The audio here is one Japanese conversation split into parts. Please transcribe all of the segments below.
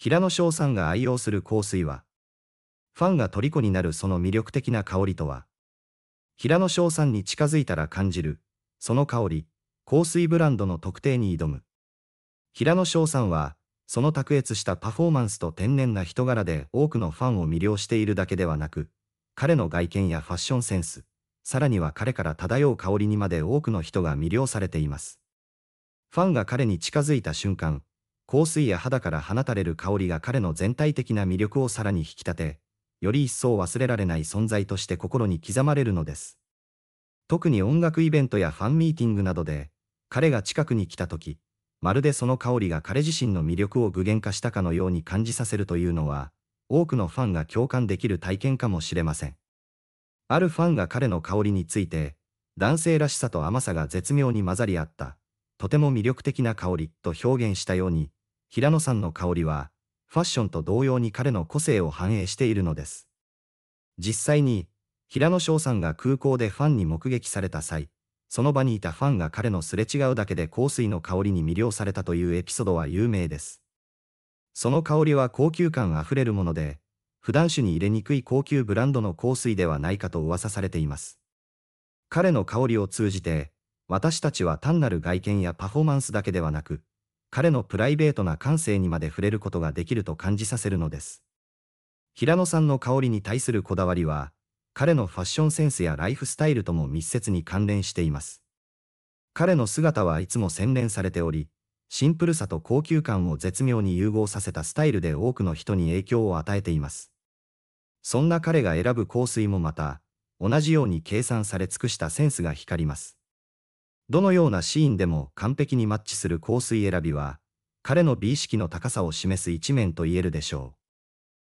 平野翔さんが愛用する香水は、ファンが虜になるその魅力的な香りとは、平野翔さんに近づいたら感じる、その香り、香水ブランドの特定に挑む。平野翔さんは、その卓越したパフォーマンスと天然な人柄で多くのファンを魅了しているだけではなく、彼の外見やファッションセンス、さらには彼から漂う香りにまで多くの人が魅了されています。ファンが彼に近づいた瞬間、香水や肌から放たれる香りが彼の全体的な魅力をさらに引き立て、より一層忘れられない存在として心に刻まれるのです。特に音楽イベントやファンミーティングなどで、彼が近くに来た時、まるでその香りが彼自身の魅力を具現化したかのように感じさせるというのは、多くのファンが共感できる体験かもしれません。あるファンが彼の香りについて、男性らしさと甘さが絶妙に混ざり合った、とても魅力的な香りと表現したように、平野さんの香りは、ファッションと同様に彼の個性を反映しているのです。実際に、平野翔さんが空港でファンに目撃された際、その場にいたファンが彼のすれ違うだけで香水の香りに魅了されたというエピソードは有名です。その香りは高級感あふれるもので、普段種に入れにくい高級ブランドの香水ではないかと噂されています。彼の香りを通じて、私たちは単なる外見やパフォーマンスだけではなく、彼のプライベートな感性にまで触れることができると感じさせるのです。平野さんの香りに対するこだわりは、彼のファッションセンスやライフスタイルとも密接に関連しています。彼の姿はいつも洗練されており、シンプルさと高級感を絶妙に融合させたスタイルで多くの人に影響を与えています。そんな彼が選ぶ香水もまた、同じように計算され尽くしたセンスが光ります。どのようなシーンでも完璧にマッチする香水選びは、彼の美意識の高さを示す一面と言えるでしょう。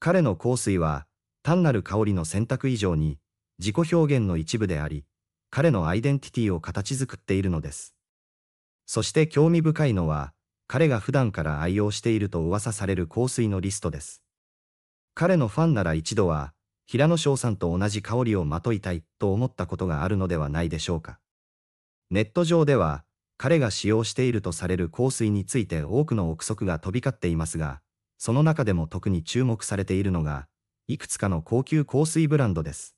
彼の香水は、単なる香りの選択以上に、自己表現の一部であり、彼のアイデンティティを形作っているのです。そして興味深いのは、彼が普段から愛用していると噂される香水のリストです。彼のファンなら一度は、平野翔さんと同じ香りをまといたいと思ったことがあるのではないでしょうか。ネット上では、彼が使用しているとされる香水について多くの憶測が飛び交っていますが、その中でも特に注目されているのが、いくつかの高級香水ブランドです。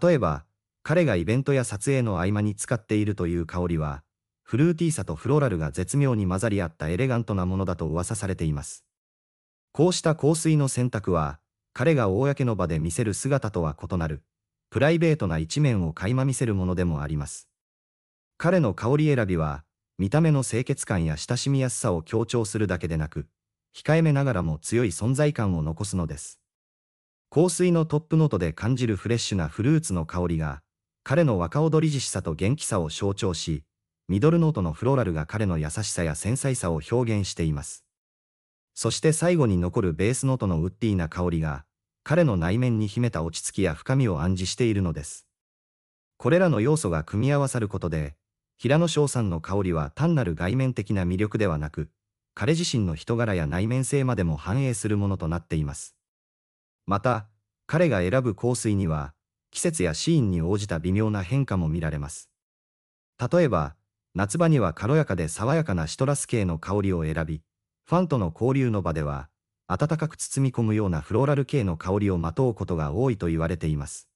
例えば、彼がイベントや撮影の合間に使っているという香りは、フルーティーさとフローラルが絶妙に混ざり合ったエレガントなものだと噂されています。こうした香水の選択は、彼が公の場で見せる姿とは異なる、プライベートな一面を垣間見せるものでもあります。彼の香り選びは、見た目の清潔感や親しみやすさを強調するだけでなく、控えめながらも強い存在感を残すのです。香水のトップノートで感じるフレッシュなフルーツの香りが、彼の若踊りじしさと元気さを象徴し、ミドルノートのフローラルが彼の優しさや繊細さを表現しています。そして最後に残るベースノートのウッディーな香りが、彼の内面に秘めた落ち着きや深みを暗示しているのです。これらの要素が組み合わさることで、平野翔さんの香りは単なる外面的な魅力ではなく、彼自身の人柄や内面性までも反映するものとなっています。また、彼が選ぶ香水には、季節やシーンに応じた微妙な変化も見られます。例えば、夏場には軽やかで爽やかなシトラス系の香りを選び、ファンとの交流の場では、暖かく包み込むようなフローラル系の香りをまとうことが多いと言われています。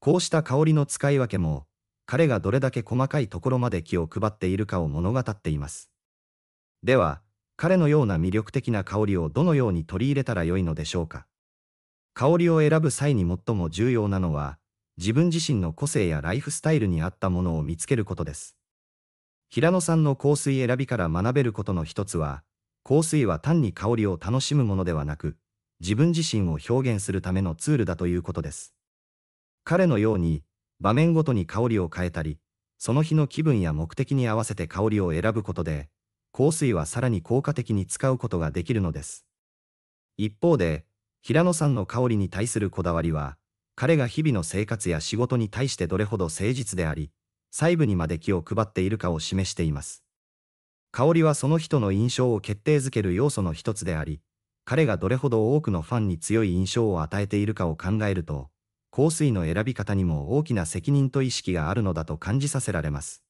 こうした香りの使い分けも、彼がどれだけ細かいところまで気を配っているかを物語っています。では、彼のような魅力的な香りをどのように取り入れたらよいのでしょうか。香りを選ぶ際に最も重要なのは、自分自身の個性やライフスタイルに合ったものを見つけることです。平野さんの香水選びから学べることの一つは、香水は単に香りを楽しむものではなく、自分自身を表現するためのツールだということです。彼のように、場面ごとに香りを変えたり、その日の気分や目的に合わせて香りを選ぶことで、香水はさらに効果的に使うことができるのです。一方で、平野さんの香りに対するこだわりは、彼が日々の生活や仕事に対してどれほど誠実であり、細部にまで気を配っているかを示しています。香りはその人の印象を決定づける要素の一つであり、彼がどれほど多くのファンに強い印象を与えているかを考えると、香水の選び方にも大きな責任と意識があるのだと感じさせられます。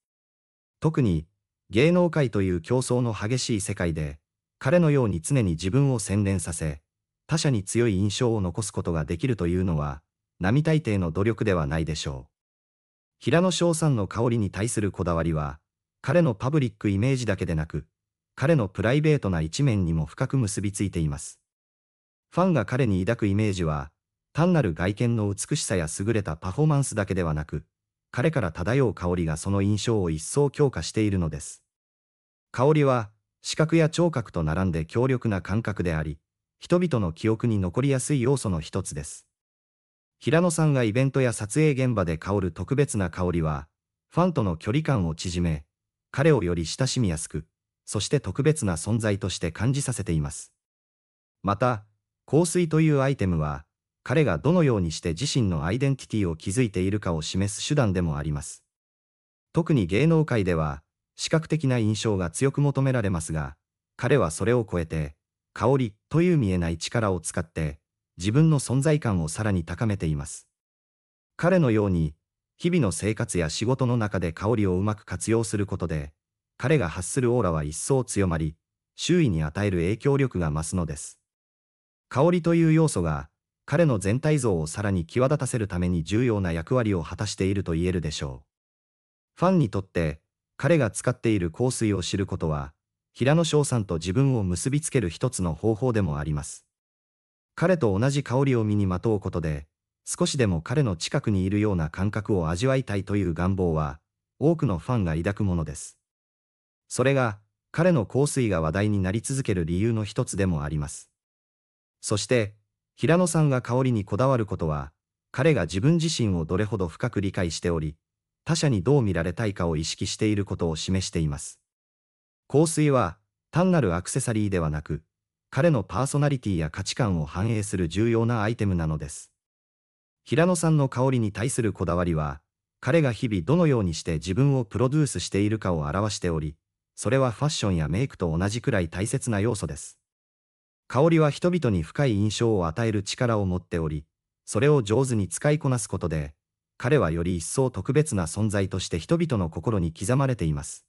特に、芸能界という競争の激しい世界で、彼のように常に自分を洗練させ、他者に強い印象を残すことができるというのは、並大抵の努力ではないでしょう。平野翔さんの香りに対するこだわりは、彼のパブリックイメージだけでなく、彼のプライベートな一面にも深く結びついています。ファンが彼に抱くイメージは、単なる外見の美しさや優れたパフォーマンスだけではなく、彼から漂う香りがその印象を一層強化しているのです。香りは、視覚や聴覚と並んで強力な感覚であり、人々の記憶に残りやすい要素の一つです。平野さんがイベントや撮影現場で香る特別な香りは、ファンとの距離感を縮め、彼をより親しみやすく、そして特別な存在として感じさせています。また、香水というアイテムは、彼がどのようにして自身のアイデンティティを築いているかを示す手段でもあります。特に芸能界では、視覚的な印象が強く求められますが、彼はそれを超えて、香りという見えない力を使って、自分の存在感をさらに高めています。彼のように、日々の生活や仕事の中で香りをうまく活用することで、彼が発するオーラは一層強まり、周囲に与える影響力が増すのです。香りという要素が、彼の全体像をさらに際立たせるために重要な役割を果たしていると言えるでしょう。ファンにとって、彼が使っている香水を知ることは、平野翔さんと自分を結びつける一つの方法でもあります。彼と同じ香りを身にまとうことで、少しでも彼の近くにいるような感覚を味わいたいという願望は、多くのファンが抱くものです。それが、彼の香水が話題になり続ける理由の一つでもあります。そして、平野さんが香りにこだわることは、彼が自分自身をどれほど深く理解しており、他者にどう見られたいかを意識していることを示しています。香水は、単なるアクセサリーではなく、彼のパーソナリティや価値観を反映する重要なアイテムなのです。平野さんの香りに対するこだわりは、彼が日々どのようにして自分をプロデュースしているかを表しており、それはファッションやメイクと同じくらい大切な要素です。香りは人々に深い印象を与える力を持っており、それを上手に使いこなすことで、彼はより一層特別な存在として人々の心に刻まれています。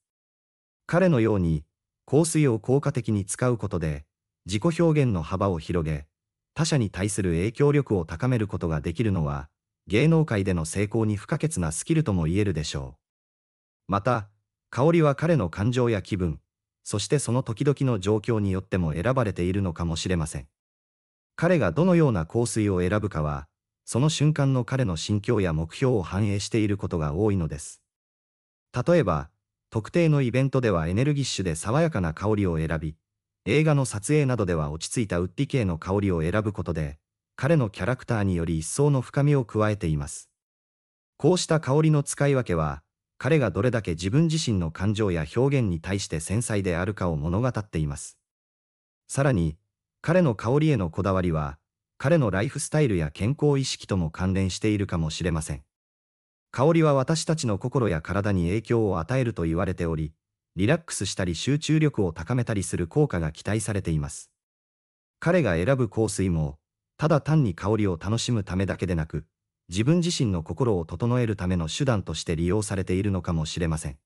彼のように、香水を効果的に使うことで、自己表現の幅を広げ、他者に対する影響力を高めることができるのは、芸能界での成功に不可欠なスキルとも言えるでしょう。また、香りは彼の感情や気分、そしてその時々の状況によっても選ばれているのかもしれません。彼がどのような香水を選ぶかは、その瞬間の彼の心境や目標を反映していることが多いのです。例えば、特定のイベントではエネルギッシュで爽やかな香りを選び、映画の撮影などでは落ち着いたウッディ系の香りを選ぶことで、彼のキャラクターにより一層の深みを加えています。こうした香りの使い分けは、彼がどれだけ自分自身の感情や表現に対して繊細であるかを物語っています。さらに、彼の香りへのこだわりは、彼のライフスタイルや健康意識とも関連しているかもしれません。香りは私たちの心や体に影響を与えると言われており、リラックスしたり集中力を高めたりする効果が期待されています。彼が選ぶ香水も、ただ単に香りを楽しむためだけでなく、自分自身の心を整えるための手段として利用されているのかもしれません。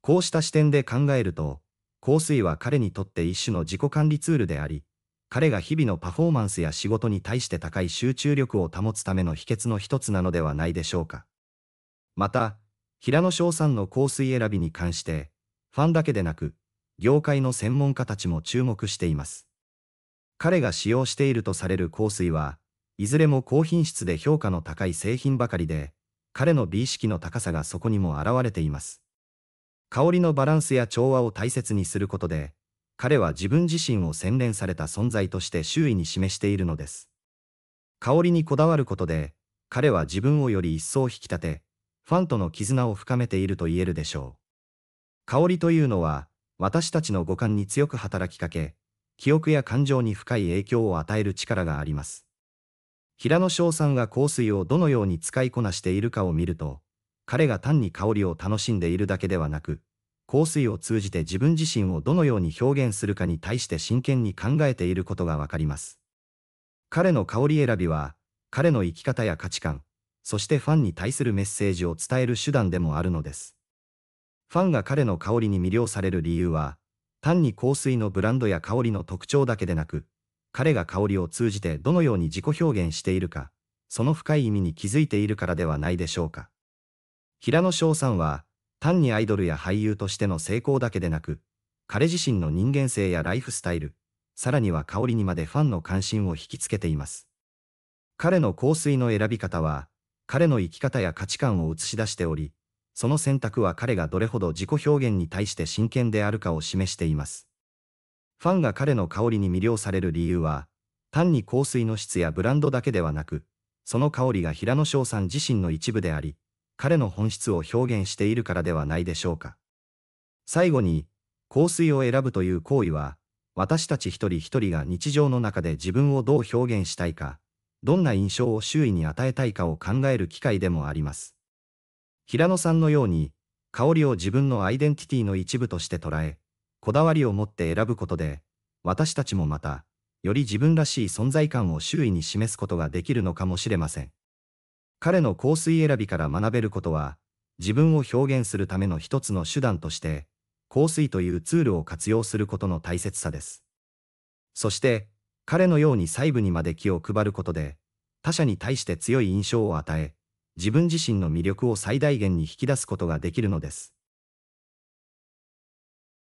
こうした視点で考えると、香水は彼にとって一種の自己管理ツールであり、彼が日々のパフォーマンスや仕事に対して高い集中力を保つための秘訣の一つなのではないでしょうか。また、平野翔さんの香水選びに関して、ファンだけでなく、業界の専門家たちも注目しています。彼が使用しているとされる香水は、いずれも高品質で評価の高い製品ばかりで、彼の美意識の高さがそこにも現れています。香りのバランスや調和を大切にすることで、彼は自分自身を洗練された存在として周囲に示しているのです。香りにこだわることで、彼は自分をより一層引き立て、ファンとの絆を深めていると言えるでしょう。香りというのは、私たちの五感に強く働きかけ、記憶や感情に深い影響を与える力があります。平野翔さんが香水をどのように使いこなしているかを見ると、彼が単に香りを楽しんでいるだけではなく、香水を通じて自分自身をどのように表現するかに対して真剣に考えていることがわかります。彼の香り選びは、彼の生き方や価値観、そしてファンに対するメッセージを伝える手段でもあるのです。ファンが彼の香りに魅了される理由は、単に香水のブランドや香りの特徴だけでなく、彼が香りを通じてどのように自己表現しているか、その深い意味に気づいているからではないでしょうか。平野翔さんは、単にアイドルや俳優としての成功だけでなく、彼自身の人間性やライフスタイル、さらには香りにまでファンの関心を引きつけています。彼の香水の選び方は、彼の生き方や価値観を映し出しており、その選択は彼がどれほど自己表現に対して真剣であるかを示しています。ファンが彼の香りに魅了される理由は、単に香水の質やブランドだけではなく、その香りが平野翔さん自身の一部であり、彼の本質を表現しているからではないでしょうか。最後に、香水を選ぶという行為は、私たち一人一人が日常の中で自分をどう表現したいか、どんな印象を周囲に与えたいかを考える機会でもあります。平野さんのように、香りを自分のアイデンティティの一部として捉え、こだわりを持って選ぶことで、私たちもまた、より自分らしい存在感を周囲に示すことができるのかもしれません。彼の香水選びから学べることは、自分を表現するための一つの手段として、香水というツールを活用することの大切さです。そして、彼のように細部にまで気を配ることで、他者に対して強い印象を与え、自分自身の魅力を最大限に引き出すことができるのです。